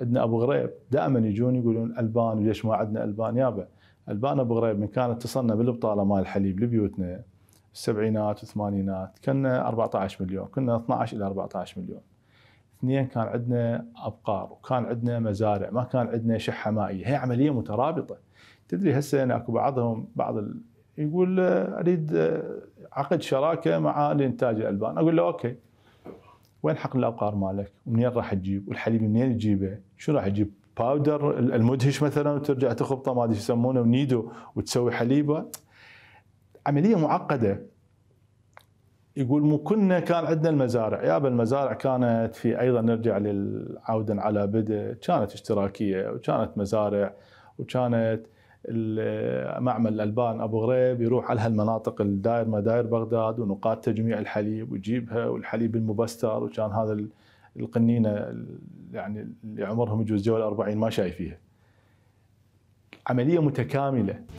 عندنا ابو غريب دائما يجون يقولون البان وليش ما عندنا البان يابا البان ابو غريب من كانت تصلنا بالبطاله مال الحليب لبيوتنا السبعينات والثمانينات كنا 14 مليون كنا 12 الى 14 مليون اثنين كان عندنا ابقار وكان عندنا مزارع ما كان عندنا شحه مائيه هي عمليه مترابطه تدري هسه انا اكو بعضهم بعض ال... يقول اريد عقد شراكه مع لانتاج الالبان اقول له اوكي وين حقل الابقار مالك؟ ومنين راح تجيب؟ والحليب منين تجيبه؟ شو راح تجيب؟ باودر المدهش مثلا وترجع تخبطه ما ادري يسمونه ونيدو وتسوي حليبه عمليه معقده يقول مو كنا كان عندنا المزارع يا المزارع كانت في ايضا نرجع للعودا على بدء كانت اشتراكيه وكانت مزارع وكانت معمل الألبان أبو غريب يروح على هالمناطق الدائر ما داير بغداد ونقاط تجميع الحليب ويجيبها والحليب المبستر وكان هذا القنينة يعني اللي عمرهم يجوز جوال 40 ما شايفيها عملية متكاملة